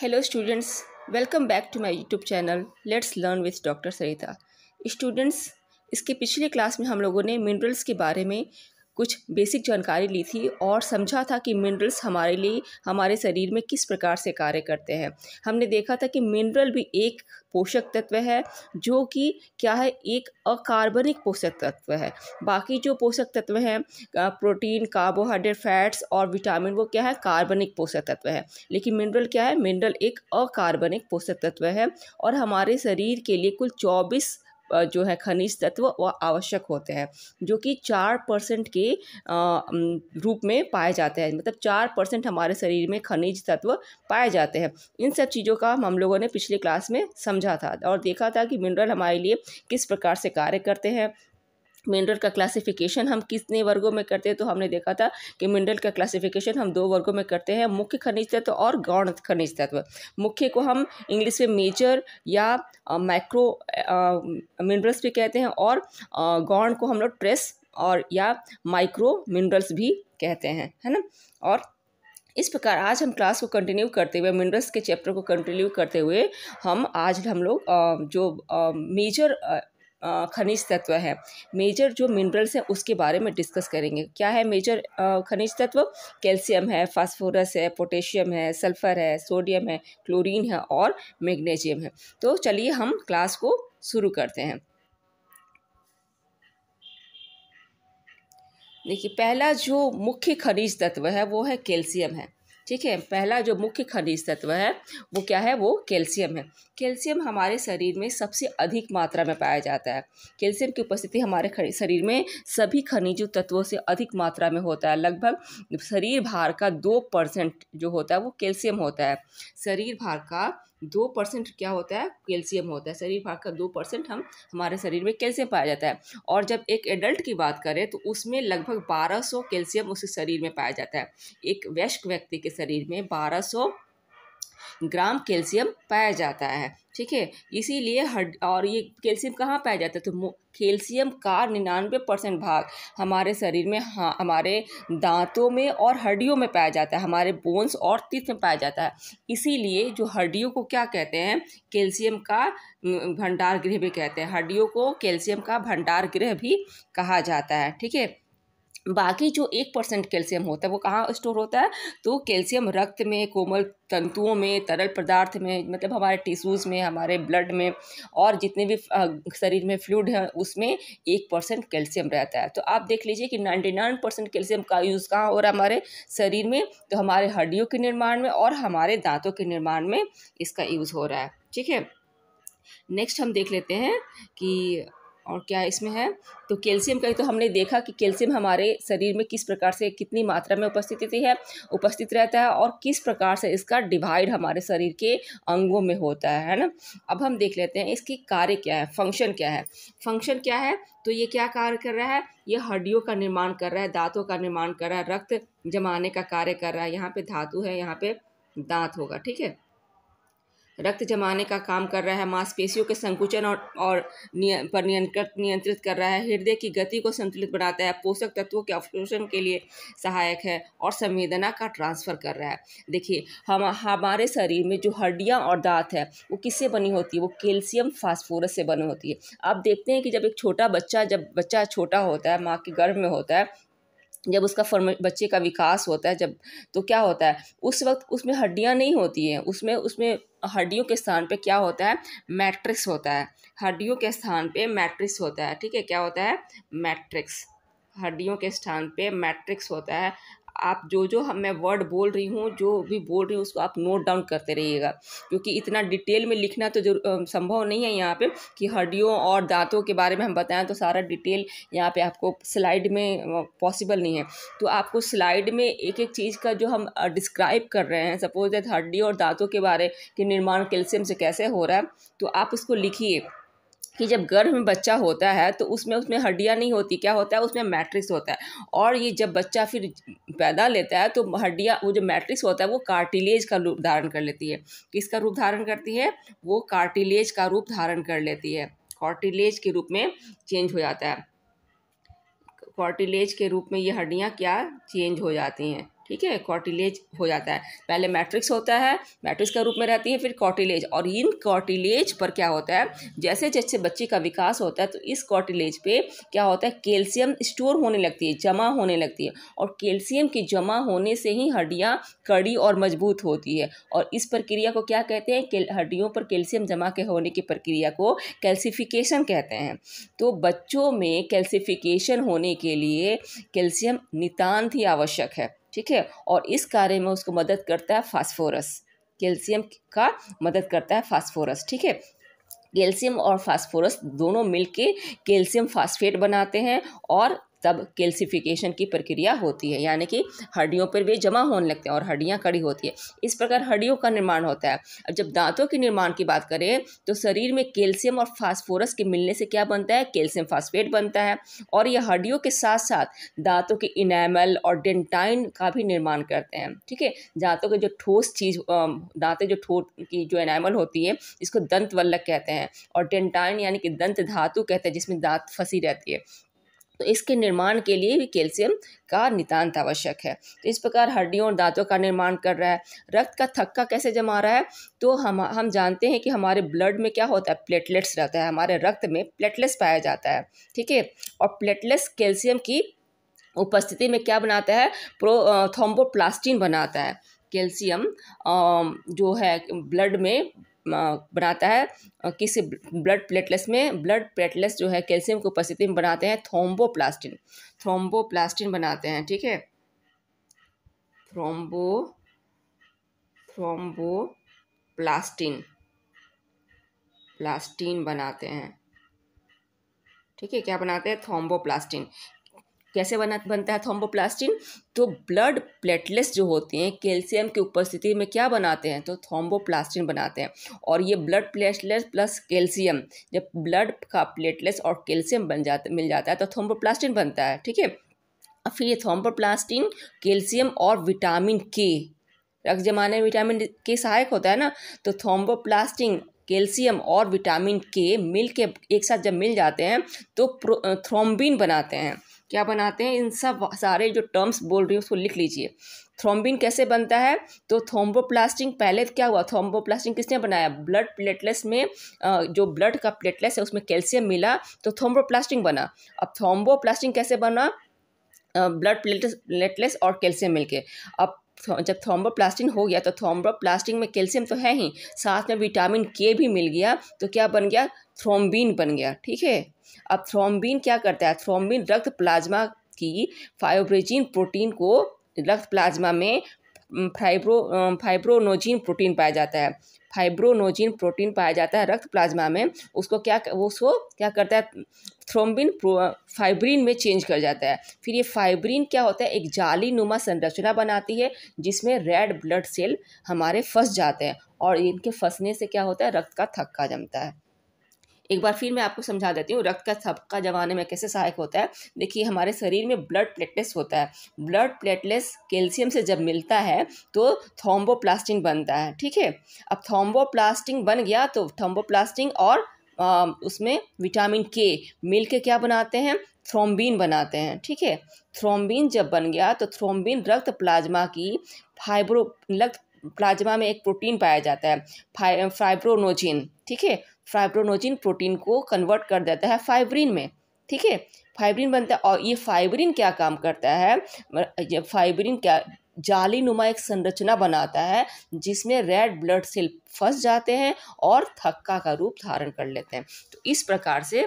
hello students welcome back to my YouTube channel let's learn with doctor Sarita students इसके पिछले class में हम लोगों ने मिनरल्स के बारे में कुछ बेसिक जानकारी ली थी और समझा था कि मिनरल्स हमारे लिए हमारे शरीर में किस प्रकार से कार्य करते हैं हमने देखा था कि मिनरल भी एक पोषक तत्व है जो कि क्या है एक अकार्बनिक पोषक तत्व है बाकी जो पोषक तत्व हैं प्रोटीन कार्बोहाइड्रेट फैट्स और विटामिन वो क्या है कार्बनिक पोषक तत्व है लेकिन मिनरल क्या है मिनरल एक अकार्बनिक पोषक तत्व है और हमारे शरीर के लिए कुल चौबीस जो है खनिज तत्व वह आवश्यक होते हैं जो कि चार परसेंट के रूप में पाए जाते हैं मतलब चार परसेंट हमारे शरीर में खनिज तत्व पाए जाते हैं इन सब चीज़ों का हम लोगों ने पिछले क्लास में समझा था और देखा था कि मिनरल हमारे लिए किस प्रकार से कार्य करते हैं मिनरल का क्लासिफिकेशन हम कितने वर्गों में करते हैं तो हमने देखा था कि मिनरल का क्लासिफिकेशन हम दो वर्गों में करते हैं मुख्य खनिज तत्व और गौण खनिज तत्व मुख्य को हम इंग्लिश में मेजर या माइक्रो मिनरल्स भी कहते हैं और गौण को हम लोग ट्रेस और या माइक्रो मिनरल्स भी कहते हैं है ना और इस प्रकार आज हम क्लास को कंटिन्यू करते हुए मिनरल्स के चैप्टर को कंटिन्यू करते हुए हम आज हम लोग जो मेजर खनिज तत्व है मेजर जो मिनरल्स हैं उसके बारे में डिस्कस करेंगे क्या है मेजर खनिज तत्व कैल्शियम है फास्फोरस है पोटेशियम है सल्फर है सोडियम है क्लोरीन है और मैग्नीशियम है तो चलिए हम क्लास को शुरू करते हैं देखिए पहला जो मुख्य खनिज तत्व है वो है कैल्शियम है ठीक है पहला जो मुख्य खनिज तत्व है वो क्या है वो कैल्शियम है कैल्शियम हमारे शरीर में सबसे अधिक मात्रा में पाया जाता है कैल्शियम की उपस्थिति हमारे शरीर में सभी खनिज तत्वों से अधिक मात्रा में होता है लगभग शरीर भार का दो परसेंट जो होता है वो कैल्शियम होता है शरीर भार का दो परसेंट क्या होता है कैल्शियम होता है शरीर भाग का दो परसेंट हम हमारे शरीर में कैल्शियम पाया जाता है और जब एक एडल्ट की बात करें तो उसमें लगभग बारह सौ कैल्शियम उसके शरीर में पाया जाता है एक वयस्क व्यक्ति के शरीर में बारह सौ ग्राम कैल्शियम पाया जाता है ठीक है इसीलिए हड और ये कैल्शियम कहाँ पाया जाता है तो कैल्शियम का निन्यानवे परसेंट भाग हमारे शरीर में हाँ हमारे दांतों में और हड्डियों में पाया जाता है हमारे बोन्स और तिथ में पाया जाता है इसीलिए जो हड्डियों को क्या कहते हैं कैल्शियम का भंडार गृह भी कहते हैं हड्डियों को कैल्शियम का भंडार गृह भी कहा जाता है ठीक है बाकी जो एक परसेंट कैल्शियम होता है वो कहाँ स्टोर होता है तो कैल्शियम रक्त में कोमल तंतुओं में तरल पदार्थ में मतलब हमारे टिश्यूज़ में हमारे ब्लड में और जितने भी शरीर में फ्लूड है उसमें एक परसेंट कैल्शियम रहता है तो आप देख लीजिए कि नाइन्टी नाइन परसेंट कैल्शियम का यूज़ कहाँ हो रहा है हमारे शरीर में तो हमारे हड्डियों के निर्माण में और हमारे दांतों के निर्माण में इसका यूज़ हो रहा है ठीक है नेक्स्ट हम देख लेते हैं कि और क्या इसमें है तो कैल्शियम का ही तो हमने देखा कि कैल्शियम हमारे शरीर में किस प्रकार से कितनी मात्रा में उपस्थित है उपस्थित रहता है और किस प्रकार से इसका डिवाइड हमारे शरीर के अंगों में होता है है ना अब हम देख लेते हैं इसकी कार्य क्या है फंक्शन क्या है फंक्शन क्या है तो ये क्या कार्य कर रहा है ये हड्डियों का निर्माण कर रहा है दांतों का निर्माण कर रहा है रक्त जमाने का कार्य कर रहा है यहाँ पे धातु है यहाँ पे दांत होगा ठीक है रक्त जमाने का काम कर रहा है मांसपेशियों के संकुचन और और पर नियंत्रित नियंत्रित कर रहा है हृदय की गति को संतुलित बनाता है पोषक तत्वों के अवशोषण के लिए सहायक है और संवेदना का ट्रांसफ़र कर रहा है देखिए हम हमारे शरीर में जो हड्डियाँ और दांत है वो किससे बनी होती है वो कैल्शियम फास्फोरस से बनी होती है आप देखते हैं कि जब एक छोटा बच्चा जब बच्चा छोटा होता है माँ के गर्भ में होता है जब उसका फर्म बच्चे का विकास होता है जब तो क्या होता है उस वक्त उसमें हड्डियाँ नहीं होती हैं उसमें उसमें हड्डियों के स्थान पे क्या होता है मैट्रिक्स होता है हड्डियों के स्थान पे मैट्रिक्स होता है ठीक है क्या होता है मैट्रिक्स हड्डियों के स्थान पे मैट्रिक्स होता है आप जो जो हम मैं वर्ड बोल रही हूँ जो भी बोल रही हूँ उसको आप नोट डाउन करते रहिएगा क्योंकि इतना डिटेल में लिखना तो जरूर संभव नहीं है यहाँ पे कि हड्डियों और दांतों के बारे में हम बताएं तो सारा डिटेल यहाँ पे आपको स्लाइड में पॉसिबल नहीं है तो आपको स्लाइड में एक एक चीज़ का जो हम डिस्क्राइब कर रहे हैं सपोज दैट हड्डियों और दांतों के बारे के निर्माण कैल्शियम से कैसे हो रहा है तो आप उसको लिखिए कि जब गर्भ में बच्चा होता है तो उसमें उसमें हड्डियाँ नहीं होती क्या होता है उसमें मैट्रिक्स होता है और ये जब बच्चा फिर पैदा लेता है तो हड्डियाँ वो जो मैट्रिक्स होता है वो कार्टिलेज का रूप धारण कर लेती है किसका रूप धारण करती है वो कार्टिलेज का रूप धारण कर लेती है कार्टिलेज के रूप में चेंज हो जाता है कार्टिलेज के रूप में ये हड्डियाँ क्या चेंज हो जाती हैं ठीक है कॉटिलेज हो जाता है पहले मैट्रिक्स होता है मैट्रिक्स के रूप में रहती है फिर कॉटिलेज और इन कॉटिलेज पर क्या होता है जैसे जैसे बच्चे का विकास होता है तो इस कॉटिलेज पे क्या होता है कैल्शियम स्टोर होने लगती है जमा होने लगती है और कैल्शियम के जमा होने से ही हड्डियाँ कड़ी और मजबूत होती है और इस प्रक्रिया को क्या कहते हैं हड्डियों पर कैल्शियम जमा के होने की प्रक्रिया को कैल्सिफिकेशन कहते हैं तो बच्चों में कैल्सिफिकेशन होने के लिए कैल्शियम नितान्त ही आवश्यक है ठीक है और इस कार्य में उसको मदद करता है फास्फोरस कैल्शियम का मदद करता है फास्फोरस ठीक है कैल्शियम और फास्फोरस दोनों मिलके कैल्शियम फास्फेट बनाते हैं और तब कैल्सिफिकेशन की प्रक्रिया होती है यानी कि हड्डियों पर वे जमा होने लगते हैं और हड्डियाँ कड़ी होती है इस प्रकार हड्डियों का निर्माण होता है अब जब दांतों के निर्माण की बात करें तो शरीर में कैल्शियम और फास्फोरस के मिलने से क्या बनता है कैल्शियम फास्फेट बनता है और यह हड्डियों के साथ साथ दांतों के इनामल और डेंटाइन का भी निर्माण करते हैं ठीक है दांतों के जो ठोस चीज़ दांतें जो ठोस की जो इनामल होती है इसको दंत वल्लक कहते हैं और डेंटाइन यानी कि दंत धातु कहते हैं जिसमें दांत फंसी रहती है तो इसके निर्माण के लिए भी कैल्शियम का नितान्त आवश्यक है तो इस प्रकार हड्डियों और दांतों का निर्माण कर रहा है रक्त का थक्का कैसे जमा रहा है तो हम हम जानते हैं कि हमारे ब्लड में क्या होता है प्लेटलेट्स रहता है हमारे रक्त में प्लेटलेट्स पाया जाता है ठीक है और प्लेटलेट्स कैल्शियम की उपस्थिति में क्या बनाता है प्रो थोम्बोप्लास्टिन बनाता है कैल्शियम जो है ब्लड में बनाता है किसी ब्लड प्लेटलेस में ब्लड प्लेटलेस जो है कैल्शियम की उपस्थिति में बनाते हैं थ्रोम्बोप्लास्टिन थ्रोम्बोप्लास्टिन बनाते हैं ठीक है थ्रोम्बो प्लास्टिन प्लास्टिन बनाते हैं ठीक है क्या बनाते हैं थ्रोम्बोप्लास्टिन कैसे बना बनता है थोम्बोप्लास्टिन तो ब्लड प्लेटलेट्स जो होते हैं कैल्शियम की उपस्थिति में क्या बनाते हैं तो थोम्बोप्लास्टिन बनाते हैं और ये ब्लड प्लेटलेट्स प्लस कैल्शियम जब ब्लड का प्लेटलेट्स और कैल्शियम बन जाता मिल जाता है तो थोम्बोप्लास्टिन बनता है ठीक है फिर ये थॉम्बोप्लास्टिन कैल्शियम और विटामिन के रक्त जमाने में विटामिन के सहायक होता है ना तो थोम्बोप्लास्टिन कैल्शियम और विटामिन के मिल के एक साथ जब मिल जाते हैं तो थ्रोम्बिन बनाते हैं क्या बनाते हैं इन सब सारे जो टर्म्स बोल रही हूँ उसको लिख लीजिए थ्रोम्बिन कैसे बनता है तो थ्रोम्बोप्लास्टिंग पहले क्या हुआ थ्रोम्बोप्लास्टिंग किसने बनाया ब्लड प्लेटलेट्स में जो ब्लड का प्लेटलेट्स है उसमें कैल्शियम मिला तो थ्रोम्बोप्लास्टिंग बना अब थ्रोम्बोप्लास्टिंग कैसे बना ब्लड प्लेटलेस प्लेटलेट्स और कैल्शियम मिलके अब जब थ्रोम्बोप्लास्टिंग हो गया तो थ्रोम्बोप्लास्टिंग में कैल्शियम तो है ही साथ में विटामिन के भी मिल गया तो क्या बन गया थ्रोम्बिन बन गया ठीक है अब थ्रोम्बिन क्या करता है थ्रोम्बिन रक्त प्लाज्मा की फाइब्रोजिन प्रोटीन को रक्त प्लाज्मा में फाइब्रो फाइब्रोनोजिन प्रोटीन पाया जाता है फाइब्रोनोजिन प्रोटीन पाया जाता है रक्त प्लाज्मा में उसको क्या वो उसको क्या करता है थ्रोम्बिन फाइब्रिन में चेंज कर जाता है फिर ये फाइब्रिन क्या होता है एक जाली नुमा संरचना बनाती है जिसमें रेड ब्लड सेल हमारे फंस जाते हैं और इनके फंसने से क्या होता है रक्त का थक्का जमता है एक बार फिर मैं आपको समझा देती हूँ रक्त का थपका जमाने में कैसे सहायक होता है देखिए हमारे शरीर में ब्लड प्लेटलेट्स होता है ब्लड प्लेटलेट्स कैल्शियम से जब मिलता है तो थोम्बोप्लास्टिन बनता है ठीक है अब थोम्बोप्लास्टिन बन गया तो थोम्बोप्लास्टिन और आ, उसमें विटामिन के मिल के क्या बनाते हैं थ्रोम्बिन बनाते हैं ठीक है थ्रोम्बिन जब बन गया तो थ्रोम्बिन रक्त प्लाज्मा की फाइब्रो रक्त प्लाज्मा में एक प्रोटीन पाया जाता है फाइब्रोनोजिन ठीक है फाइब्रोनोजिन प्रोटीन को कन्वर्ट कर देता है फाइब्रिन में ठीक है फाइब्रिन बनता है और ये फाइब्रिन क्या काम करता है फाइब्रिन क्या जाली नुमा एक संरचना बनाता है जिसमें रेड ब्लड सेल फंस जाते हैं और थक्का का रूप धारण कर लेते हैं तो इस प्रकार से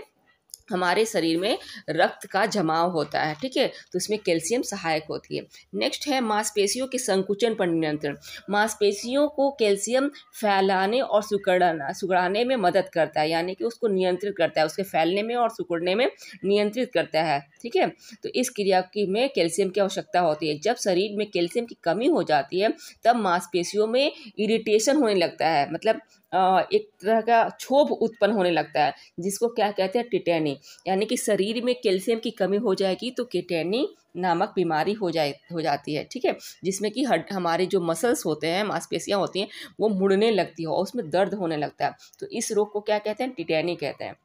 हमारे शरीर में रक्त का जमाव होता है ठीक है तो इसमें कैल्शियम सहायक होती है नेक्स्ट है मांसपेशियों के संकुचन पर नियंत्रण मांसपेशियों को कैल्शियम फैलाने और सुकड़ाना सुकड़ाने में मदद करता है यानी कि उसको नियंत्रित करता है उसके फैलने में और सुकड़ने में नियंत्रित करता है ठीक है तो इस क्रिया की में कैल्शियम की आवश्यकता होती है जब शरीर में कैल्शियम की कमी हो जाती है तब मांसपेशियों में इरिटेशन होने लगता है मतलब एक तरह का क्षोभ उत्पन्न होने लगता है जिसको क्या कहते हैं टिटैनी यानी कि शरीर में कैल्शियम की कमी हो जाएगी तो किटैनी नामक बीमारी हो जाए हो जाती है ठीक है जिसमें कि हड हमारे जो मसल्स होते हैं मांसपेशियाँ होती हैं वो मुड़ने लगती है और उसमें दर्द होने लगता है तो इस रोग को क्या कहते हैं टिटैनी कहते हैं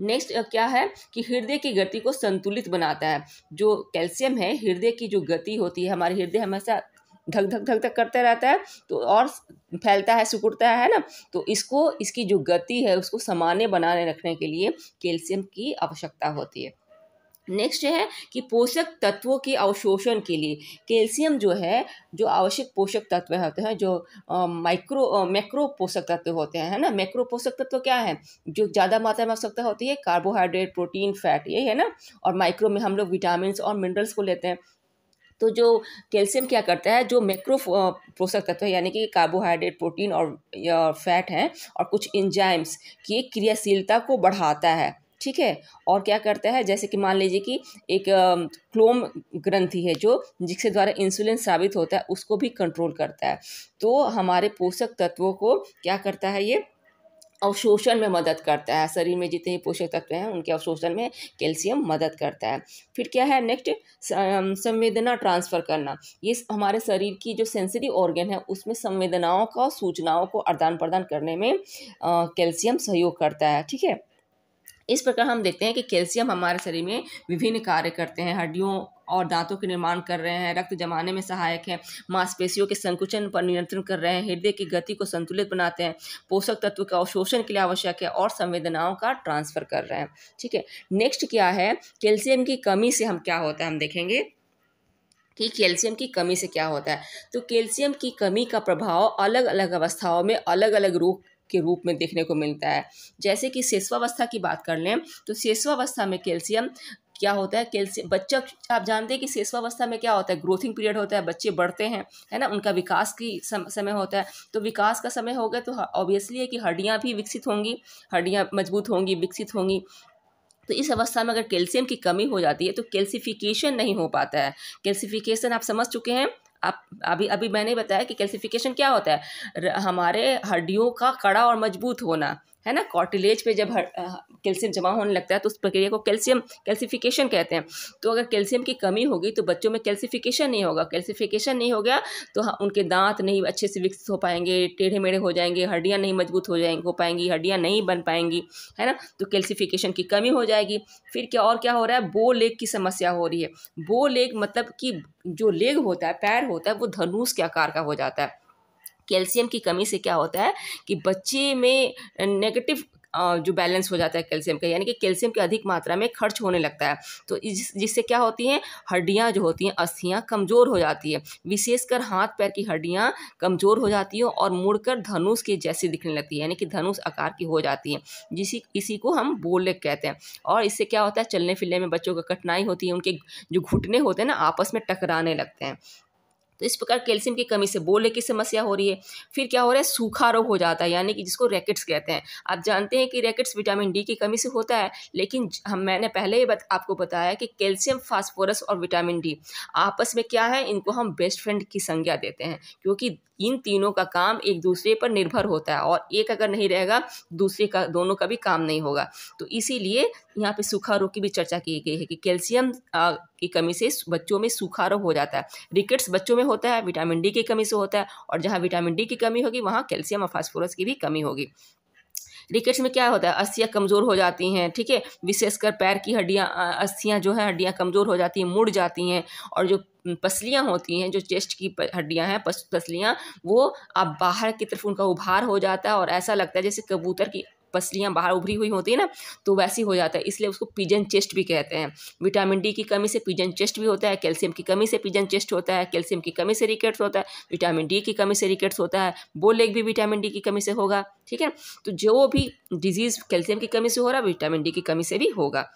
नेक्स्ट क्या है कि हृदय की गति को संतुलित बनाता है जो कैल्शियम है हृदय की जो गति होती है हमारे हृदय हमेशा धक धक धक धक करते रहता है तो और फैलता है सिकुड़ता है ना तो इसको इसकी जो गति है उसको सामान्य बनाने रखने के लिए कैल्शियम की आवश्यकता होती है नेक्स्ट है कि पोषक तत्वों के अवशोषण के लिए कैल्शियम जो है जो आवश्यक पोषक तत्व होते हैं जो माइक्रो मैक्रो पोषक तत्व होते हैं है ना मैक्रो पोषक तत्व क्या है जो ज़्यादा मात्रा में आवश्यकता होती है कार्बोहाइड्रेट प्रोटीन फैट यही है ना और माइक्रो में हम लोग विटामिन और मिनरल्स को लेते हैं तो जो कैल्शियम क्या करता है जो मैक्रो पोषक तत्व यानी कि कार्बोहाइड्रेट प्रोटीन और फैट हैं और कुछ इंजाइम्स की क्रियाशीलता को बढ़ाता है ठीक है और क्या करता है जैसे कि मान लीजिए कि एक क्लोम ग्रंथि है जो जिसके द्वारा इंसुलिन साबित होता है उसको भी कंट्रोल करता है तो हमारे पोषक तत्वों को क्या करता है ये अवशोषण में मदद करता है शरीर में जितने पोषक तत्व हैं उनके अवशोषण में कैल्शियम मदद करता है फिर क्या है नेक्स्ट संवेदना ट्रांसफ़र करना ये हमारे शरीर की जो सेंसरी ऑर्गेन है उसमें संवेदनाओं का सूचनाओं को आदान प्रदान करने में कैल्शियम सहयोग करता है ठीक है इस प्रकार हम देखते हैं कि कैल्शियम हमारे शरीर में विभिन्न कार्य करते हैं हड्डियों और दांतों के निर्माण कर रहे हैं रक्त जमाने में सहायक हैं मांसपेशियों के संकुचन पर नियंत्रण कर रहे हैं हृदय की गति को संतुलित बनाते हैं पोषक तत्व के अवशोषण के लिए आवश्यक है और संवेदनाओं का ट्रांसफर कर रहे हैं ठीक है नेक्स्ट क्या है कैल्शियम की कमी से हम क्या होता है हम देखेंगे कि कैल्शियम की कमी से क्या होता है तो कैल्शियम की कमी का प्रभाव अलग अलग अवस्थाओं में अलग अलग रूप के रूप में देखने को मिलता है जैसे कि शेषवावस्था की बात कर लें तो शेषवावस्था में कैल्शियम क्या होता है कैल्शियम बच्चा आप जानते हैं कि शेषवावस्था में क्या होता है ग्रोथिंग पीरियड होता है बच्चे बढ़ते हैं है ना उनका विकास की समय होता है तो विकास का समय गया तो ऑब्वियसली हाँ, है कि हड्डियाँ भी विकसित होंगी हड्डियाँ मजबूत होंगी विकसित होंगी तो इस अवस्था में अगर कैल्शियम की कमी हो जाती है तो कैल्सिफिकेशन नहीं हो पाता है कैल्सिफिकेशन आप समझ चुके हैं आप अभी अभी मैंने बताया कि कैल्सिफिकेशन क्या होता है हमारे हड्डियों का कड़ा और मजबूत होना है ना कॉटिलेज पे जब कैल्शियम जमा होने लगता है तो उस प्रक्रिया को कैल्शियम कैल्सिफिकेशन कहते हैं तो अगर कैल्शियम की कमी होगी तो बच्चों में कैल्सिफिकेशन नहीं होगा कैल्सिफिकेशन नहीं हो गया तो हाँ, उनके दांत नहीं अच्छे से विकसित हो पाएंगे टेढ़े मेढ़े हो जाएंगे हड्डियाँ नहीं मजबूत हो जाएंगी हो पाएंगी हड्डियाँ नहीं बन पाएंगी है ना तो कैल्सिफिकेशन की कमी हो जाएगी फिर क्या और क्या हो रहा है बो लेग की समस्या हो रही है बो लेग मतलब कि जो लेग होता है पैर होता है वो धनुष के आकार का हो जाता है कैल्शियम की कमी से क्या होता है कि बच्चे में नेगेटिव जो बैलेंस हो जाता है कैल्शियम का यानी कि कैल्शियम की अधिक मात्रा में खर्च होने लगता है तो जिससे क्या होती हैं हड्डियाँ जो होती हैं अस्थियाँ कमज़ोर हो जाती है विशेषकर हाथ पैर की हड्डियाँ कमज़ोर हो जाती हैं और मुड़कर धनुष के जैसी दिखने लगती है यानी कि धनुष आकार की हो जाती है जिसी इसी को हम बोले कहते हैं और इससे क्या होता है चलने फिरने में बच्चों को कठिनाई होती है उनके जो घुटने होते हैं ना आपस में टकराने लगते हैं तो इस प्रकार कैल्शियम की कमी से बोले की समस्या हो रही है फिर क्या हो रहा है सूखा रोग हो जाता है यानी कि जिसको रैकेट्स कहते हैं आप जानते हैं कि रैकेट्स विटामिन डी की कमी से होता है लेकिन हम मैंने पहले ही बत, आपको बताया कि कैल्शियम फास्फोरस और विटामिन डी आपस में क्या है इनको हम बेस्ट फ्रेंड की संज्ञा देते हैं क्योंकि इन तीनों का काम एक दूसरे पर निर्भर होता है और एक अगर नहीं रहेगा दूसरे का दोनों का भी काम नहीं होगा तो इसीलिए यहाँ पे सूखा रोग की भी चर्चा की गई है कि कैल्शियम की कमी से बच्चों में सूखा रोग हो जाता है रिकेट्स बच्चों में में होता है विटामिन डी की कमी से होता है और जहाँ विटामिन डी की कमी होगी वहाँ कैल्शियम और फास्फोरस की भी कमी होगी रिकेट्स में क्या होता है अस्थियाँ कमज़ोर हो जाती हैं ठीक है विशेषकर पैर की हड्डियाँ अस्थियाँ जो है हड्डियाँ कमज़ोर हो जाती हैं मुड़ जाती हैं और जो पसलियाँ होती हैं जो चेस्ट की हड्डियाँ हैं पस, पसलियाँ वो अब बाहर की तरफ उनका उभार हो जाता है और ऐसा लगता है जैसे कबूतर की पसलियाँ बाहर उभरी हुई होती है ना तो वैसी हो जाता है इसलिए उसको पिजन चेस्ट भी कहते हैं विटामिन डी की कमी से पिजन चेस्ट भी होता है कैल्शियम की कमी से पिजन चेस्ट होता है कैल्शियम की कमी से रिकेट्स होता है विटामिन डी की कमी से रिकेट्स होता है बोल भी विटामिन डी की कमी से होगा ठीक है तो जो भी डिजीज़ कैल्शियम की कमी से हो रहा है विटामिन डी की कमी से भी होगा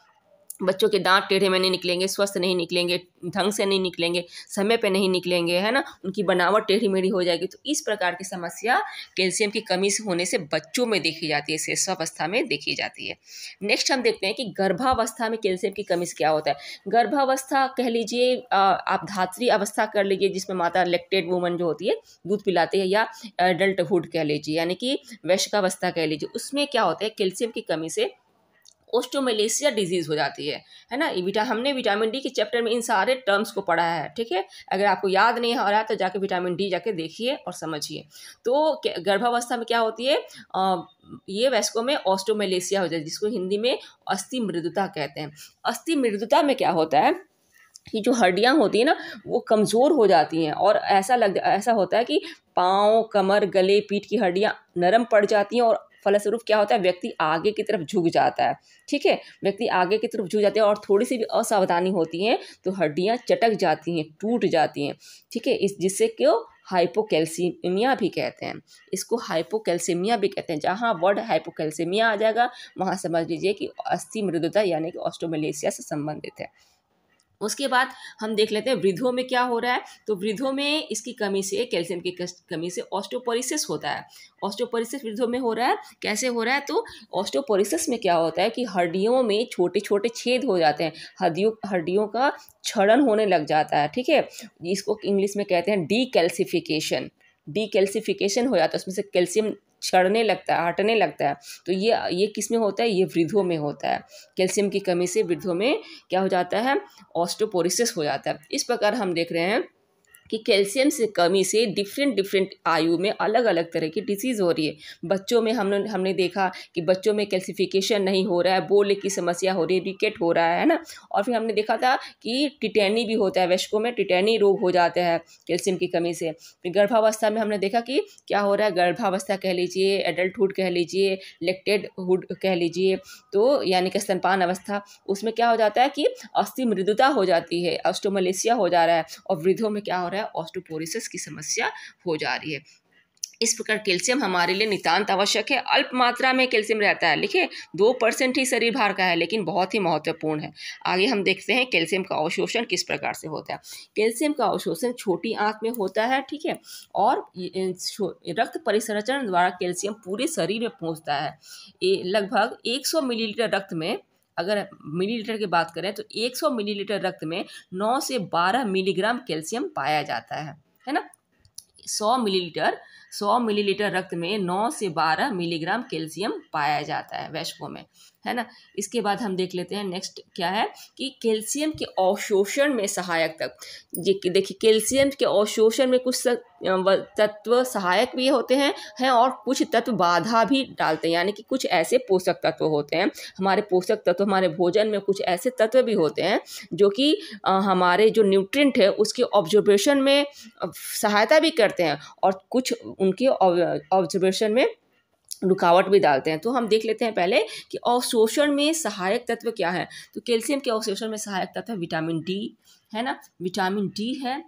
बच्चों के दांत टेढ़े में नहीं निकलेंगे स्वस्थ नहीं निकलेंगे ढंग से नहीं निकलेंगे समय पे नहीं निकलेंगे है ना उनकी बनावट टेढ़ी मेढ़ी हो जाएगी तो इस प्रकार की समस्या कैल्शियम की कमी से होने से बच्चों में देखी जाती है शेषावस्था में देखी जाती है नेक्स्ट हम देखते हैं कि गर्भावस्था में कैल्शियम की कमी से क्या होता है गर्भावस्था कह लीजिए आप धात्री अवस्था कर लीजिए जिसमें माता लेक्टेड वुमन जो होती है दूध पिलाती है या एडल्टहुड कह लीजिए यानी कि वैश्कावस्था कह लीजिए उसमें क्या होता है कैल्शियम की कमी से ओस्टोमेलेसिया डिजीज़ हो जाती है है ना विटा हमने विटामिन डी के चैप्टर में इन सारे टर्म्स को पढ़ा है ठीक है अगर आपको याद नहीं आ रहा तो जाके विटामिन डी जाके देखिए और समझिए तो गर्भावस्था में क्या होती है आ, ये वैस्को में ऑस्टोमेलेसिया हो जाती है जिसको हिंदी में अस्थि मृदुता कहते हैं अस्थि मृदुता में क्या होता है कि जो हड्डियाँ होती हैं ना वो कमज़ोर हो जाती हैं और ऐसा लग ऐसा होता है कि पाँव कमर गले पीठ की हड्डियाँ नरम पड़ जाती हैं और फलस्वरूप क्या होता है व्यक्ति आगे की तरफ झुक जाता है ठीक है व्यक्ति आगे की तरफ झुक जाते हैं और थोड़ी सी भी असावधानी होती है तो हड्डियाँ चटक जाती हैं टूट जाती हैं ठीक है इस जिससे क्यों हाइपोकैल्सीमिया भी कहते हैं इसको हाइपोकैल्सीमिया भी कहते हैं जहाँ वर्ड हाइपोकैल्सीमिया आ जाएगा वहाँ समझ लीजिए कि अस्थि मृदुता यानी कि ऑस्टोमेलेशिया से संबंधित है उसके बाद हम देख लेते हैं वृद्धों में क्या हो रहा है तो वृद्धों में इसकी कमी से कैल्शियम की कमी से ऑस्टोपोरिसिस होता है ऑस्टोपोरिसिस वृद्धों में हो रहा है कैसे हो रहा है तो ऑस्टोपोरिसिस में क्या होता है कि हड्डियों में छोटे छोटे छेद हो जाते हैं हड्डियों हड्डियों का क्षरण होने लग जाता है ठीक है इसको इंग्लिश में कहते हैं डी कैल्सिफिकेशन डी कैल्सिफिकेशन हो जाता है उसमें से कैल्शियम छड़ने लगता है हटने लगता है तो ये ये किस में होता है ये वृद्धों में होता है कैल्शियम की कमी से वृद्धों में क्या हो जाता है ऑस्टोपोरिसिस हो जाता है इस प्रकार हम देख रहे हैं कि कैल्शियम से कमी से डिफरेंट डिफरेंट आयु में अलग अलग तरह की डिसीज़ हो रही है बच्चों में हमने हमने देखा कि बच्चों में कैल्सिफिकेशन नहीं हो रहा है बोले की समस्या हो रही है रिकेट हो रहा है ना और फिर हमने देखा था कि टिटैनी भी होता है वैश्कों में टिटैनी रोग हो जाता है कैल्शियम की कमी से फिर गर्भावस्था में हमने देखा कि क्या हो रहा है गर्भावस्था कह लीजिए एडल्टहुड कह लीजिए लेक्टेड हुड कह लीजिए तो यानी कि स्तनपान अवस्था उसमें क्या हो जाता है कि अस्थि मृदुता हो जाती है ऑस्टोमलेशिया हो जा रहा है और वृद्धों में क्या हो रहा है रहा है ऑस्टोपोरिसिस की समस्या हो जा रही है इस प्रकार कैल्शियम हमारे लिए नितांत आवश्यक है अल्प मात्रा में कैल्शियम रहता है लिखिए दो परसेंट ही शरीर भार का है लेकिन बहुत ही महत्वपूर्ण है आगे हम देखते हैं कैल्शियम का अवशोषण किस प्रकार से होता है कैल्शियम का अवशोषण छोटी आंत में होता है ठीक है और रक्त परिसंरचन द्वारा कैल्शियम पूरे शरीर में पहुँचता है लगभग एक मिलीलीटर रक्त में अगर मिलीलीटर की बात करें तो 100 मिलीलीटर रक्त में 9 से 12 मिलीग्राम कैल्शियम पाया जाता है है ना 100 मिलीलीटर 100 मिलीलीटर रक्त में 9 से 12 मिलीग्राम कैल्शियम पाया जाता है वैश्कों में है ना इसके बाद हम देख लेते हैं नेक्स्ट क्या है कि कैल्शियम के अवशोषण में सहायक तक ये देखिए कैल्शियम के अवशोषण में कुछ तत्व सहायक भी होते हैं हैं और कुछ तत्व बाधा भी डालते हैं यानी कि कुछ ऐसे पोषक तत्व होते हैं हमारे पोषक तत्व हमारे भोजन में कुछ ऐसे तत्व भी होते हैं जो कि हमारे जो न्यूट्रिएंट है उसके ऑब्जर्वेशन में सहायता भी करते हैं और कुछ उनके ऑब्जर्वेशन में रुकावट भी डालते हैं तो हम देख लेते हैं पहले कि अवशोषण में सहायक तत्व क्या है तो कैल्शियम के अवशोषण में सहायक तत्व विटामिन डी है ना विटामिन डी है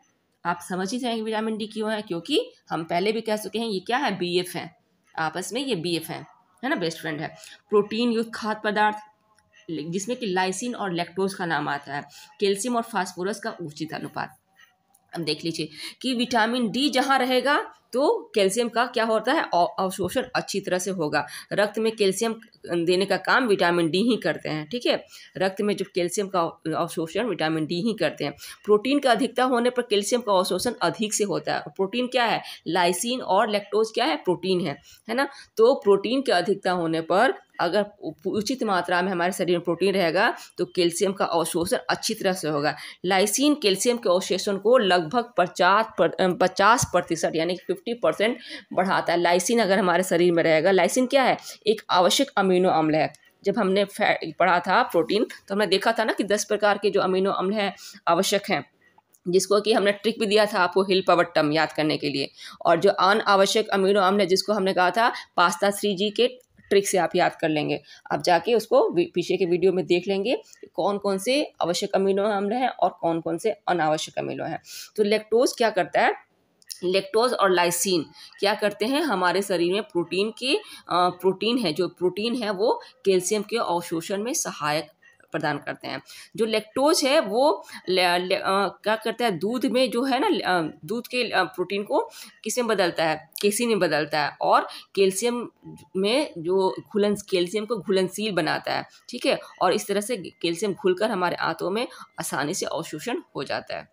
आप समझ ही जाएंगे विटामिन डी क्यों है क्योंकि हम पहले भी कह चुके हैं ये क्या है बी एफ है आपस में ये बी एफ है है ना बेस्ट फ्रेंड है प्रोटीन युक्त खाद्य पदार्थ जिसमें कि लाइसिन और लेक्टोज का नाम आता है कैल्शियम और फास्फोरस का उचित अनुपात अब देख लीजिए कि विटामिन डी जहाँ रहेगा तो कैल्शियम का क्या होता है अवशोषण अच्छी तरह से होगा रक्त में कैल्शियम देने का काम विटामिन डी ही करते हैं ठीक है रक्त में जो कैल्शियम का अवशोषण विटामिन डी ही करते हैं प्रोटीन का अधिकता होने पर कैल्शियम का अवशोषण अधिक से होता है प्रोटीन क्या है लाइसिन और लैक्टोज क्या है प्रोटीन है है ना तो प्रोटीन के अधिकता होने पर अगर उचित मात्रा में हमारे शरीर में प्रोटीन रहेगा तो कैल्शियम का अवशोषण अच्छी तरह से होगा लाइसिन कैल्शियम के अवशोषण को लगभग पचास पचास प्रतिशत यानी कि फिफ्टी परसेंट बढ़ाता है लाइसिन अगर हमारे शरीर में रहेगा लाइसिन क्या है एक आवश्यक अमीनो अम्ल है जब हमने फैट पढ़ा था प्रोटीन तो हमने देखा था ना कि दस प्रकार के जो अमीनो अम्ल हैं आवश्यक हैं जिसको कि हमने ट्रिक भी दिया था आपको हिल टम याद करने के लिए और जो अनावश्यक अमीनो अम्ल है जिसको हमने कहा था पास्ता थ्री जी के ट्रिक से आप याद कर लेंगे आप जाके उसको पीछे के वीडियो में देख लेंगे कौन कौन से आवश्यक अमीनो अम्ल हैं और कौन कौन से अनावश्यक अमीनो हैं तो लेक्टोज क्या करता है लेक्टोज और लाइसिन क्या करते हैं हमारे शरीर में प्रोटीन की प्रोटीन है जो प्रोटीन है वो कैल्शियम के अवशोषण में सहायक प्रदान करते हैं जो लेक्टोज है वो ले, ले, आ, क्या करता है दूध में जो है ना दूध के प्रोटीन को किस में बदलता है केसिन में बदलता है और कैल्शियम में जो घुलन कैल्शियम को घुलनशील बनाता है ठीक है और इस तरह से कैल्शियम घुलकर हमारे आंतों में आसानी से अवशोषण हो जाता है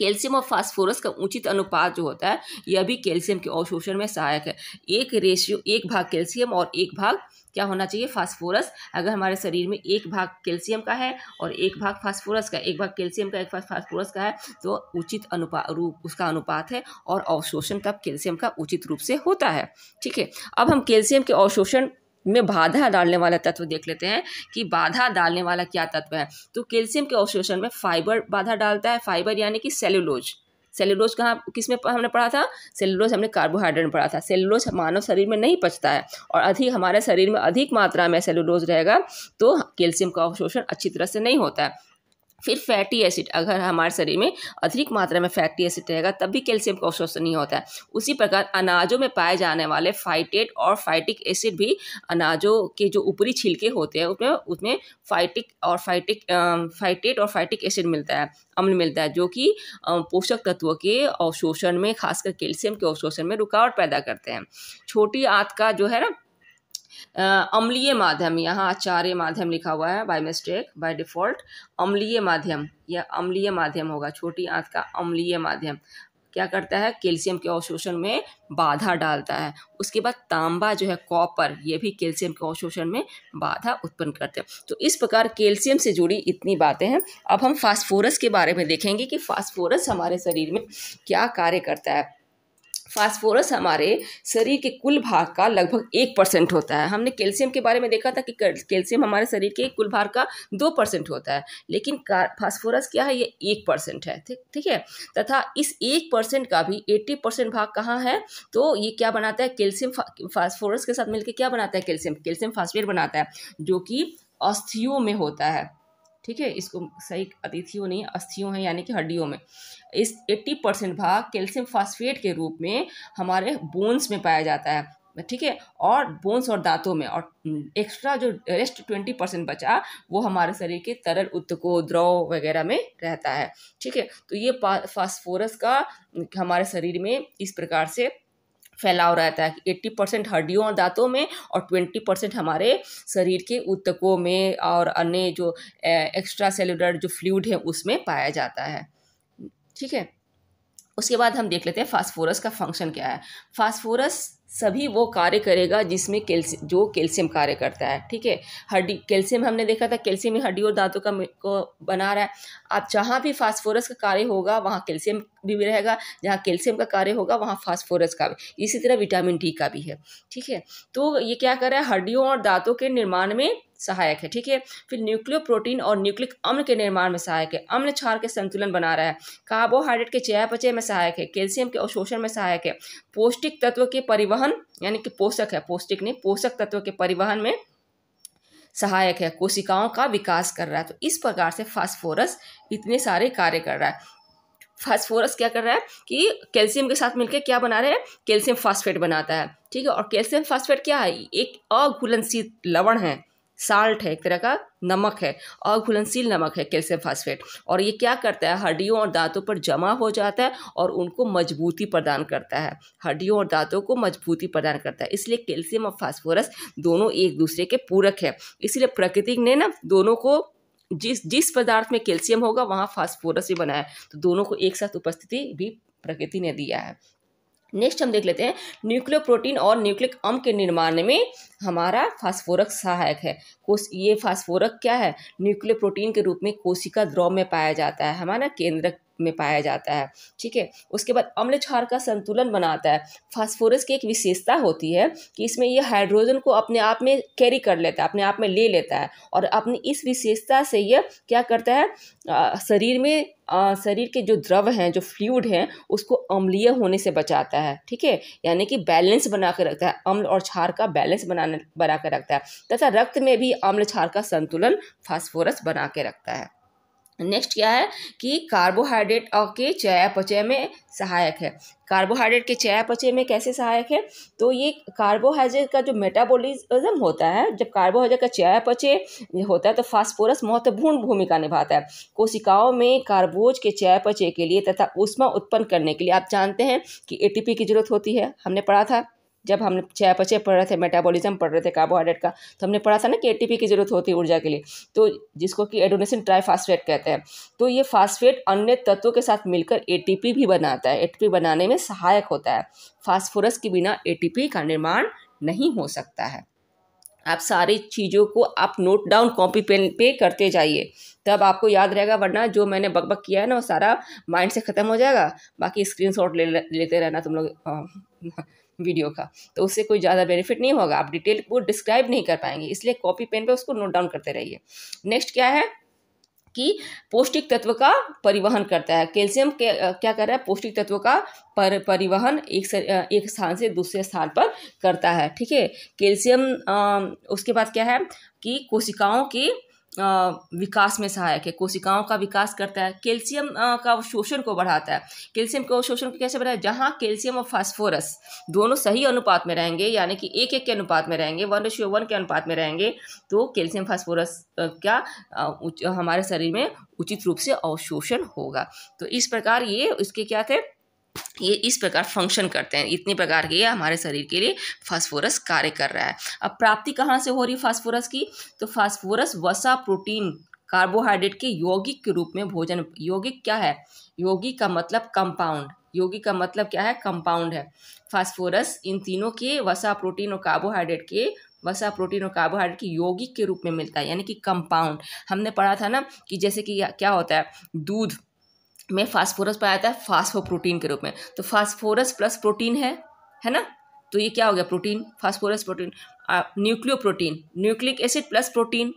कैल्शियम और फास्फोरस का उचित अनुपात जो होता है यह भी कैल्शियम के अवशोषण में सहायक है एक रेशियो एक भाग कैल्शियम और एक भाग क्या होना चाहिए फास्फोरस अगर हमारे शरीर में एक भाग कैल्शियम का है और एक भाग फास्फोरस का एक भाग कैल्शियम का एक भाग फास्फोरस का है तो उचित अनुपात रूप उसका अनुपात है और अवशोषण तब कैल्शियम का उचित रूप से होता है ठीक है अब हम कैल्शियम के अवशोषण में बाधा डालने वाला तत्व देख लेते हैं कि बाधा डालने वाला क्या तत्व है तो कैल्शियम के अवशोषण में फाइबर बाधा डालता है फाइबर यानी कि सेलुलोज सेलुलोज कहाँ किस में हमने पढ़ा था सेलुलोज हमने कार्बोहाइड्रेट में पढ़ा था सेलुलोज मानव शरीर में नहीं पचता है और अधिक हमारे शरीर में अधिक मात्रा में सेलुलोज रहेगा तो कैल्शियम का अवशोषण अच्छी तरह से नहीं होता है फिर फैटी एसिड अगर हमारे शरीर में अधिक मात्रा में फैटी एसिड रहेगा तब भी कैल्शियम का अवशोषण नहीं होता है उसी प्रकार अनाजों में पाए जाने वाले फाइटेट और फाइटिक एसिड भी अनाजों के जो ऊपरी छिलके होते हैं उसमें उसमें फाइटिक और फाइटिक फाइटेट और फाइटिक एसिड मिलता है अम्ल मिलता है जो कि पोषक तत्वों के अवशोषण में खासकर कैल्शियम के अवशोषण में रुकावट पैदा करते हैं छोटी आँत का जो है ना अम्लीय माध्यम यहाँ आचार्य माध्यम लिखा हुआ है बाय मिस्टेक बाय डिफ़ॉल्ट अम्लीय माध्यम यह अम्लीय माध्यम होगा छोटी आंत का अम्लीय माध्यम क्या करता है कैल्शियम के अवशोषण में बाधा डालता है उसके बाद तांबा जो है कॉपर ये भी कैल्शियम के अवशोषण में बाधा उत्पन्न करते हैं तो इस प्रकार कैल्शियम से जुड़ी इतनी बातें हैं अब हम फास्फोरस के बारे में देखेंगे कि फास्फोरस हमारे शरीर में क्या कार्य करता है फास्फोरस हमारे शरीर के कुल भार का लगभग एक परसेंट होता है हमने कैल्शियम के बारे में देखा था कि कैल्शियम हमारे शरीर के कुल भार का दो परसेंट होता है लेकिन फास्फोरस क्या है ये एक परसेंट है ठीक ठीक है तथा इस एक परसेंट का भी एट्टी परसेंट भाग कहाँ है तो ये क्या बनाता है कैल्शियम फास्फोरस के साथ मिलकर क्या बनाता है कैल्शियम कैल्शियम फास्फेट बनाता है जो कि अस्थियों में होता है ठीक है इसको सही अतिथियों नहीं अस्थियों हैं यानी कि हड्डियों में इस 80 परसेंट भाग कैल्शियम फास्फेट के रूप में हमारे बोन्स में पाया जाता है ठीक है और बोन्स और दांतों में और एक्स्ट्रा जो रेस्ट ट्वेंटी परसेंट बचा वो हमारे शरीर के तरल उत्तको द्रव वगैरह में रहता है ठीक है तो ये फास्फोरस का हमारे शरीर में इस प्रकार से फैलाव रहता है एट्टी परसेंट हड्डियों और दांतों में और ट्वेंटी परसेंट हमारे शरीर के उत्तकों में और अन्य जो एक्स्ट्रा सेलुलर जो फ्लूड है उसमें पाया जाता है ठीक है उसके बाद हम देख लेते हैं फास्फोरस का फंक्शन क्या है फास्फोरस सभी वो कार्य करेगा जिसमें कैल्स जो कैल्शियम कार्य करता है ठीक है हड्डी कैल्शियम हमने देखा था कैल्शियम ही हड्डी और दांतों का को बना रहा है आप जहाँ भी फास्फोरस का कार्य होगा वहाँ कैल्शियम भी रहेगा जहाँ कैल्शियम का कार्य होगा वहाँ फास्फोरस का भी इसी तरह विटामिन डी का भी है ठीक है तो ये क्या कर रहा है हड्डियों और दांतों के निर्माण में सहायक है ठीक है फिर न्यूक्लियो प्रोटीन और न्यूक्लिक अम्ल के निर्माण में सहायक है अम्ल क्षार के संतुलन बना रहा है कार्बोहाइड्रेट के चयापचय में सहायक है कैल्शियम के अवशोषण में सहायक है पौष्टिक तत्व के परिवहन यानी कि पोषक है पौष्टिक नहीं पोषक तत्व के परिवहन में सहायक है कोशिकाओं का विकास कर रहा है तो इस प्रकार से फास्फोरस इतने सारे कार्य कर रहा है फास्फोरस क्या कर रहा है कि कैल्शियम के साथ मिलकर क्या बना रहे हैं कैल्शियम फास्फेट बनाता है ठीक है और कैल्शियम फास्फेट क्या है एक अघुलनशील लवण है साल्ट है एक तरह का नमक है और घुलनशील नमक है कैल्शियम फास्फेट और ये क्या करता है हड्डियों और दांतों पर जमा हो जाता है और उनको मजबूती प्रदान करता है हड्डियों और दांतों को मजबूती प्रदान करता है इसलिए कैल्शियम और फास्फोरस दोनों एक दूसरे के पूरक है इसलिए प्रकृति ने ना दोनों को जिस जिस पदार्थ में कैल्शियम होगा वहाँ फास्फोरस भी बनाया तो दोनों को एक साथ उपस्थिति भी प्रकृति ने दिया है नेक्स्ट हम देख लेते हैं न्यूक्लियो प्रोटीन और न्यूक्लिक अम्ब के निर्माण में हमारा फास्फोरस सहायक है कोश ये फास्फोरक क्या है न्यूक्लियर प्रोटीन के रूप में कोशिका द्रव में पाया जाता है हमारा केंद्रक में पाया जाता है ठीक है उसके बाद अम्ल क्षार का संतुलन बनाता है फास्फोरस की एक विशेषता होती है कि इसमें यह हाइड्रोजन को अपने आप में कैरी कर लेता है अपने आप में ले लेता है और अपनी इस विशेषता से यह क्या करता है आ, शरीर में आ, शरीर के जो द्रव हैं जो फ्लूड हैं उसको अम्लीय होने से बचाता है ठीक है यानी कि बैलेंस बना कर रखता है अम्ल और क्षार का बैलेंस बनाने बना कर रखता है तथा रक्त में भी अम्ल क्षार का संतुलन फास्फोरस बना के रखता है नेक्स्ट क्या है कि कार्बोहाइड्रेट के चयापचय में सहायक है कार्बोहाइड्रेट के चयापचय में कैसे सहायक है तो ये कार्बोहाइड्रेट का जो मेटाबॉलिज्म होता है जब कार्बोहाइड्रेट का चयापचय होता है तो फास्फोरस महत्वपूर्ण भूमिका निभाता है कोशिकाओं में कार्बोज के चयापचय के लिए तथा उष्मा उत्पन्न करने के लिए आप जानते हैं कि ए की जरूरत होती है हमने पढ़ा था जब हम पचे पढ़ रहे थे मेटाबॉलिज्म पढ़ रहे थे कार्बोहाइड्रेट का तो हमने पढ़ा था ना कि एटीपी की जरूरत होती है ऊर्जा के लिए तो जिसको कि एडोनेसिन ट्राइफास्फेट कहते हैं तो ये फास्फेट अन्य तत्वों के साथ मिलकर एटीपी भी बनाता है एटीपी बनाने में सहायक होता है फास्फोरस के बिना एटीपी का निर्माण नहीं हो सकता है आप सारी चीज़ों को आप नोट डाउन कॉपी पेन पे करते जाइए तब आपको याद रहेगा वरना जो मैंने बकबक किया है ना वो सारा माइंड से ख़त्म हो जाएगा बाकी ले, ले लेते रहना तुम लोग वीडियो का तो उससे कोई ज़्यादा बेनिफिट नहीं होगा आप डिटेल को डिस्क्राइब नहीं कर पाएंगे इसलिए कॉपी पेन पे उसको नोट डाउन करते रहिए नेक्स्ट क्या है की पौष्टिक तत्व का परिवहन करता है कैल्शियम क्या कर रहा है पौष्टिक तत्व का पर परिवहन एक एक स्थान से दूसरे स्थान पर करता है ठीक है कैल्शियम उसके बाद क्या है कि कोशिकाओं की विकास में सहायक है कोशिकाओं का विकास करता है कैल्शियम का शोषण को बढ़ाता है कैल्शियम का शोषण को कैसे बढ़ाया जहाँ कैल्शियम और फास्फोरस दोनों सही अनुपात में रहेंगे यानी कि एक एक के अनुपात में रहेंगे वन रेशियो वन के अनुपात में रहेंगे तो कैल्शियम फास्फोरस का हमारे शरीर में उचित रूप से अवशोषण होगा तो इस प्रकार ये इसके क्या थे ये इस प्रकार फंक्शन करते हैं इतने प्रकार के ये हमारे शरीर के लिए फास्फोरस कार्य कर रहा है अब प्राप्ति कहाँ से हो रही है फास्फोरस की तो फास्फोरस वसा प्रोटीन कार्बोहाइड्रेट के यौगिक के रूप में भोजन यौगिक क्या है यौगिक का मतलब कंपाउंड यौगिक का मतलब क्या है कंपाउंड है फास्फोरस इन तीनों के वसा प्रोटीन और कार्बोहाइड्रेट के वसा प्रोटीन और कार्बोहाइड्रेट के यौगिक के रूप में मिलता है यानी कि कंपाउंड हमने पढ़ा था ना कि जैसे कि क्या होता है दूध में फास्फोरस पाया जाता है फास्फो प्रोटीन के रूप में तो फास्फोरस प्लस प्रोटीन है है ना तो ये क्या हो गया protein phosphorus protein nucleoprotein nucleic acid plus protein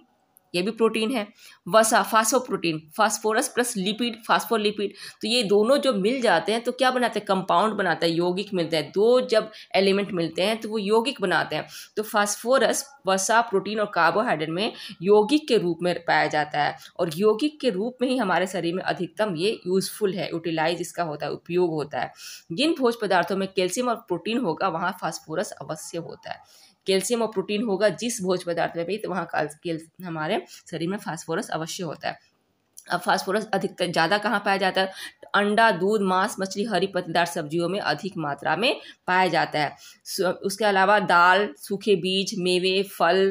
ये भी प्रोटीन है वसा protein phosphorus plus lipid phospholipid तो ये दोनों जो मिल जाते हैं तो क्या बनाते हैं कंपाउंड बनाता है यौगिक मिलते हैं दो जब एलिमेंट मिलते हैं तो वो यौगिक बनाते हैं तो फास्फोरस वसा प्रोटीन और कार्बोहाइड्रेट में यौगिक के रूप में पाया जाता है और यौगिक के रूप में ही हमारे शरीर में अधिकतम ये यूज़फुल है यूटिलाइज इसका होता है उपयोग होता है जिन भोज पदार्थों में कैल्शियम और प्रोटीन होगा वहाँ फास्फोरस अवश्य होता है कैल्शियम और प्रोटीन होगा जिस भोज पदार्थ में भी तो वहाँ हमारे शरीर में फास्फोरस अवश्य होता है अब फास्फोरस अधिकतर ज़्यादा कहाँ पाया जाता है अंडा दूध मांस मछली हरी पत्तेदार सब्जियों में अधिक मात्रा में पाया जाता है उसके अलावा दाल सूखे बीज मेवे फल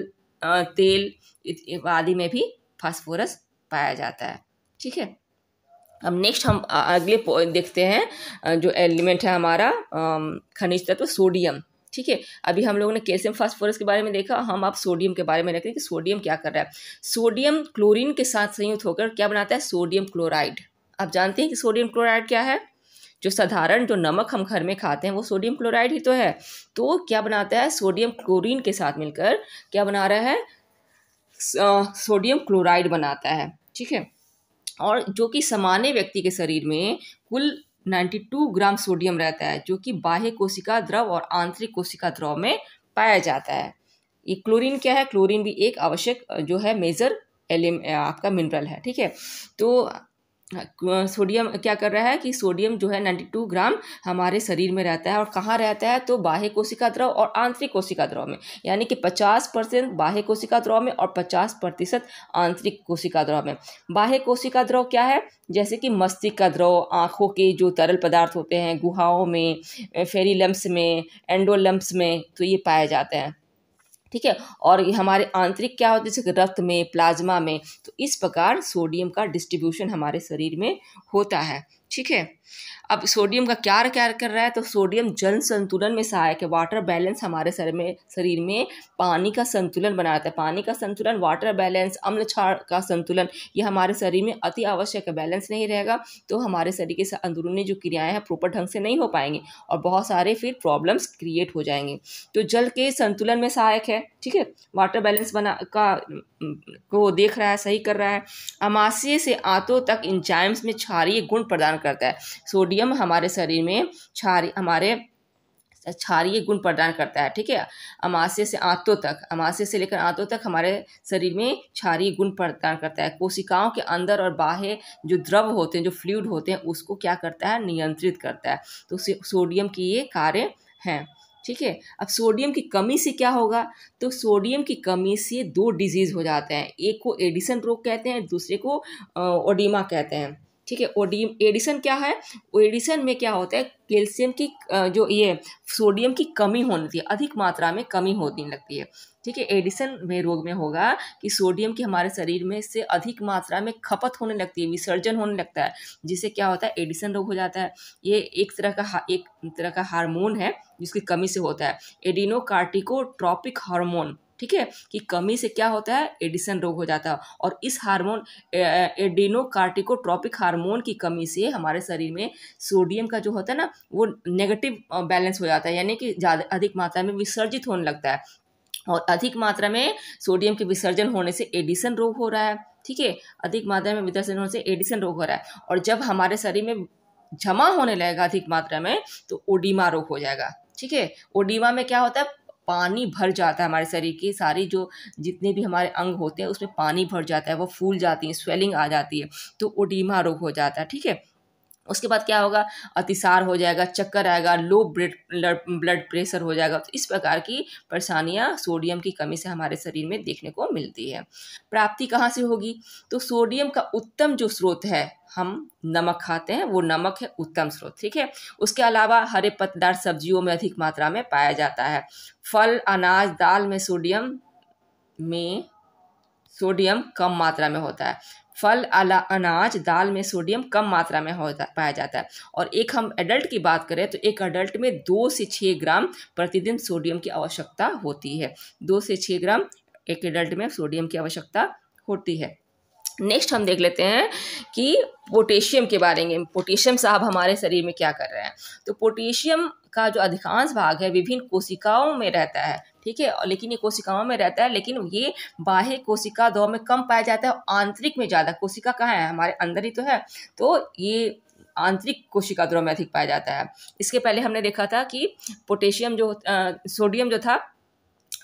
तेल आदि में भी फास्फोरस पाया जाता है ठीक है अब नेक्स्ट हम अगले देखते हैं जो एलिमेंट है हमारा खनिज तत्व सोडियम ठीक है अभी हम लोगों ने कैल्शियम फास्फोरस के बारे में देखा हम आप सोडियम के बारे में हैं कि सोडियम क्या कर रहा है सोडियम क्लोरीन के साथ संयुक्त होकर क्या बनाता है सोडियम क्लोराइड आप जानते हैं कि सोडियम क्लोराइड क्या है जो साधारण जो नमक हम घर में खाते हैं वो सोडियम क्लोराइड ही तो है तो क्या बनाता है सोडियम क्लोरीन के साथ मिलकर क्या बना रहा है सोडियम क्लोराइड बनाता है ठीक है और जो कि सामान्य व्यक्ति के शरीर में कुल 92 ग्राम सोडियम रहता है जो कि बाह्य कोशिका द्रव और आंतरिक कोशिका द्रव में पाया जाता है ये क्लोरीन क्या है क्लोरीन भी एक आवश्यक जो है मेजर एलिम आपका मिनरल है ठीक है तो सोडियम क्या कर रहा है कि सोडियम जो है 92 ग्राम हमारे शरीर में रहता है और कहाँ रहता है तो बाह्य कोशिका द्रव और आंतरिक कोशिका द्रव में यानी कि 50 परसेंट बाह्य कोशिका द्रव में और 50 प्रतिशत आंतरिक कोशिका द्रव में बाह्य कोशिका द्रव क्या है जैसे कि मस्तिष्क का द्रव आँखों के जो तरल पदार्थ होते हैं गुहाओं में फेरी लम्ब्स में एंडोलम्ब्स में तो ये पाए जाते हैं ठीक है और हमारे आंतरिक क्या होते जैसे रक्त में प्लाज्मा में तो इस प्रकार सोडियम का डिस्ट्रीब्यूशन हमारे शरीर में होता है ठीक है अब सोडियम का क्या क्या कर रहा है तो सोडियम जल संतुलन में सहायक है वाटर बैलेंस हमारे शरीर में शरीर में पानी का संतुलन बना रहता है पानी का संतुलन वाटर बैलेंस अम्ल क्षार का संतुलन ये हमारे शरीर में अति आवश्यक है बैलेंस नहीं रहेगा तो हमारे शरीर के अंदरूनी जो क्रियाएँ हैं प्रॉपर ढंग से नहीं हो पाएंगी और बहुत सारे फिर प्रॉब्लम्स क्रिएट हो जाएंगे तो जल के संतुलन में सहायक है ठीक है वाटर बैलेंस बना का को देख रहा है सही कर रहा है अमाशय से आंतों तक इंजाइम्स में क्षारीय गुण प्रदान करता है सोडियम हमारे शरीर में क्षारी हमारे क्षारीय गुण प्रदान करता है ठीक है अमाशय से आंतों तक अमाशय से लेकर आंतों तक हमारे शरीर में क्षारीय गुण प्रदान करता है कोशिकाओं के अंदर और बाहर जो द्रव होते हैं जो फ्लूड होते हैं उसको क्या करता है नियंत्रित करता है तो सोडियम की ये कार्य हैं ठीक है अब सोडियम की कमी से क्या होगा तो सोडियम की कमी से दो डिजीज़ हो जाते हैं एक को एडिसन रोग कहते हैं दूसरे को ओडिमा कहते हैं ठीक है ओडियम एडिसन क्या है एडिसन में क्या होता है कैल्शियम की जो ये सोडियम की कमी होती है अधिक मात्रा में कमी होती लगती है ठीक है एडिसन में रोग में होगा कि सोडियम की हमारे शरीर में से अधिक मात्रा में खपत होने लगती है विसर्जन होने लगता है जिससे क्या होता है एडिसन रोग हो जाता है ये एक तरह का एक तरह का हार्मोन है जिसकी कमी से होता है एडिनोकार्टिकोट्रॉपिक हार्मोन ठीक है कि कमी से क्या होता है एडिसन रोग हो जाता है और इस हार्मोन कार्टिकोट्रॉपिक हार्मोन की कमी से हमारे शरीर में सोडियम का जो होता है ना वो नेगेटिव बैलेंस हो जाता है यानी कि ज़्यादा अधिक मात्रा में विसर्जित होने लगता है और अधिक मात्रा में सोडियम के विसर्जन होने से एडिसन रोग हो रहा है ठीक है अधिक मात्रा में विसर्जन होने से एडिसन रोग हो रहा है और जब हमारे शरीर में जमा होने लगेगा अधिक मात्रा में तो ओडिमा रोग हो जाएगा ठीक है ओडिमा में क्या होता है पानी भर जाता है हमारे शरीर के सारी जो जितने भी हमारे अंग होते हैं उसमें पानी भर जाता है वो फूल जाती है स्वेलिंग आ जाती है तो ओडीमा रोग हो जाता है ठीक है उसके बाद क्या होगा अतिसार हो जाएगा चक्कर आएगा लो ब्लड ब्लड प्रेशर हो जाएगा तो इस प्रकार की परेशानियां सोडियम की कमी से हमारे शरीर में देखने को मिलती है प्राप्ति कहाँ से होगी तो सोडियम का उत्तम जो स्रोत है हम नमक खाते हैं वो नमक है उत्तम स्रोत ठीक है उसके अलावा हरे पत्तेदार सब्जियों में अधिक मात्रा में पाया जाता है फल अनाज दाल में सोडियम में सोडियम कम मात्रा में होता है फल अला अनाज दाल में सोडियम कम मात्रा में होता पाया जाता है और एक हम एडल्ट की बात करें तो एक एडल्ट में दो से छः ग्राम प्रतिदिन सोडियम की आवश्यकता होती है दो से छः ग्राम एक एडल्ट में सोडियम की आवश्यकता होती है नेक्स्ट हम देख लेते हैं कि पोटेशियम के बारे में पोटेशियम साहब हमारे शरीर में क्या कर रहे हैं तो पोटेशियम का जो अधिकांश भाग है विभिन्न कोशिकाओं में रहता है ठीक है लेकिन ये कोशिकाओं में रहता है लेकिन ये बाह्य कोशिका दो में कम पाया जाता है आंतरिक में ज़्यादा कोशिका कहाँ है हमारे अंदर ही तो है तो ये आंतरिक कोशिका द्रव में अधिक पाया जाता है इसके पहले हमने देखा था कि पोटेशियम जो सोडियम जो था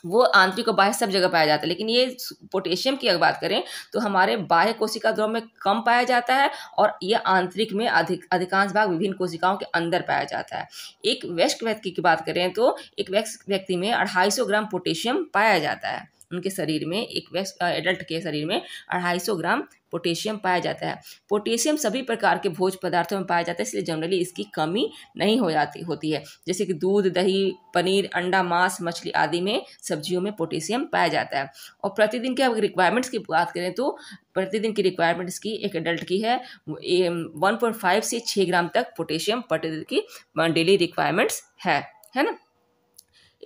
वो आंतरिक और बाह्य सब जगह पाया जाता है लेकिन ये पोटेशियम की अगर बात करें तो हमारे बाह्य कोशिका द्रव में कम पाया जाता है और ये आंतरिक में अधिक अधिकांश भाग विभिन्न कोशिकाओं के अंदर पाया जाता है एक वयस्क व्यक्ति की बात करें तो एक व्यक्ति में अढ़ाई ग्राम पोटेशियम पाया जाता है उनके शरीर में एक एडल्ट के शरीर में अढ़ाई सौ ग्राम पोटेशियम पाया जाता है पोटेशियम सभी प्रकार के भोज पदार्थों में पाया जाता है इसलिए जनरली इसकी कमी नहीं हो जाती होती है जैसे कि दूध दही पनीर अंडा मांस मछली आदि में सब्जियों में पोटेशियम पाया जाता है और प्रतिदिन के अगर रिक्वायरमेंट्स की बात करें तो प्रतिदिन की रिक्वायरमेंट इसकी एक एडल्ट की है वन पॉइंट फाइव से छः ग्राम तक पोटेशियम प्रतिदिन की डेली रिक्वायरमेंट्स है है ना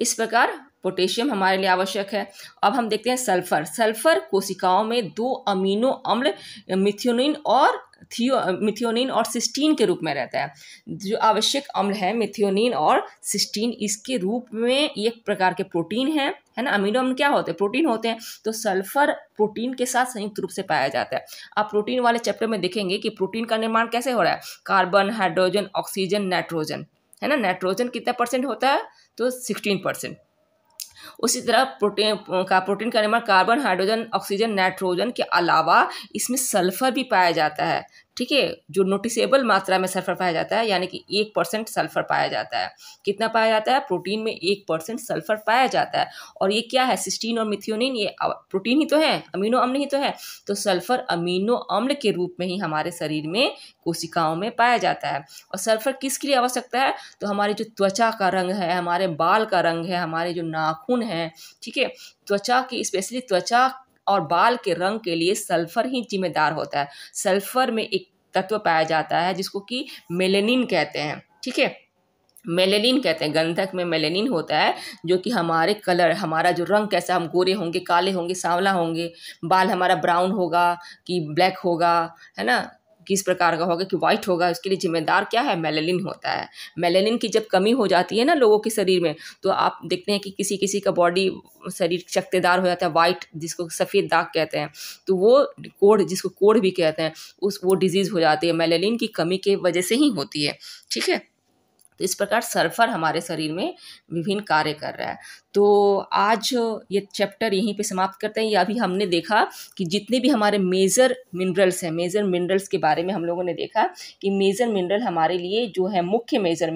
इस प्रकार पोटेशियम हमारे लिए आवश्यक है अब हम देखते हैं सल्फर सल्फर कोशिकाओं में दो अमीनो अम्ल मिथ्योनिन और थियो मिथियोनिन और सिस्टीन के रूप में रहता है जो आवश्यक अम्ल है मिथियोनिन और सिस्टीन इसके रूप में एक प्रकार के प्रोटीन है है ना अमीनो अम्ल क्या होते हैं प्रोटीन होते हैं तो सल्फर प्रोटीन के साथ संयुक्त रूप से पाया जाता है आप प्रोटीन वाले चैप्टर में देखेंगे कि प्रोटीन का निर्माण कैसे हो रहा है कार्बन हाइड्रोजन ऑक्सीजन नाइट्रोजन है ना नाइट्रोजन कितना परसेंट होता है तो सिक्सटीन परसेंट उसी तरह प्रोटीन का प्रोटीन का निर्माण कार्बन हाइड्रोजन ऑक्सीजन नाइट्रोजन के अलावा इसमें सल्फर भी पाया जाता है ठीक है जो नोटिसेबल मात्रा में सल्फर पाया जाता है यानी कि एक परसेंट सल्फर पाया जाता है कितना पाया जाता है प्रोटीन में एक परसेंट सल्फर पाया जाता है और ये क्या है सिस्टीन और मिथियोनिन ये प्रोटीन ही तो है अमीनो अम्ल ही तो है तो सल्फर अमीनो अम्ल के रूप में ही हमारे शरीर में कोशिकाओं में पाया जाता है और सल्फर किसके लिए आवश्यकता है तो हमारी जो त्वचा का रंग है हमारे बाल का रंग है हमारे जो नाखून है ठीक है त्वचा की स्पेशली त्वचा और बाल के रंग के लिए सल्फर ही जिम्मेदार होता है सल्फर में एक तत्व पाया जाता है जिसको कि मेलेनिन कहते हैं ठीक है मेलेनिन कहते हैं गंधक में मेलेनिन होता है जो कि हमारे कलर हमारा जो रंग कैसा हम गोरे होंगे काले होंगे सांवला होंगे बाल हमारा ब्राउन होगा कि ब्लैक होगा है ना किस प्रकार का होगा कि वाइट होगा उसके लिए जिम्मेदार क्या है मेलेलिन होता है मेलेलिन की जब कमी हो जाती है ना लोगों के शरीर में तो आप देखते हैं कि किसी किसी का बॉडी शरीर शक्तिदार हो जाता है वाइट जिसको सफ़ेद दाग कहते हैं तो वो कोड जिसको कोड भी कहते हैं उस वो डिजीज़ हो जाती है मेलेलिन की कमी के वजह से ही होती है ठीक है तो इस प्रकार सल्फर हमारे शरीर में विभिन्न कार्य कर रहा है तो आज ये चैप्टर यहीं पे समाप्त करते हैं या अभी हमने देखा कि जितने भी हमारे मेजर मिनरल्स हैं मेजर मिनरल्स के बारे में हम लोगों ने देखा कि मेजर मिनरल हमारे लिए जो है मुख्य मेजर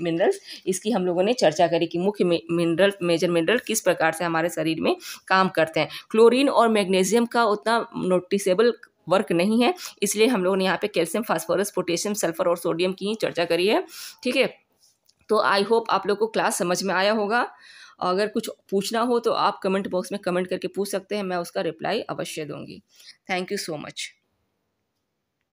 मिनरल्स इसकी हम लोगों ने चर्चा करी कि मुख्य मिनरल मेजर मिनरल किस प्रकार से हमारे शरीर में काम करते हैं क्लोरीन और मैग्नीशियम का उतना नोटिसेबल वर्क नहीं है इसलिए हम लोगों ने यहाँ पे कैल्शियम फास्फोरस पोटेशियम सल्फर और सोडियम की ही चर्चा करी है ठीक है तो आई होप आप लोग को क्लास समझ में आया होगा अगर कुछ पूछना हो तो आप कमेंट बॉक्स में कमेंट करके पूछ सकते हैं मैं उसका रिप्लाई अवश्य दूंगी थैंक यू सो मच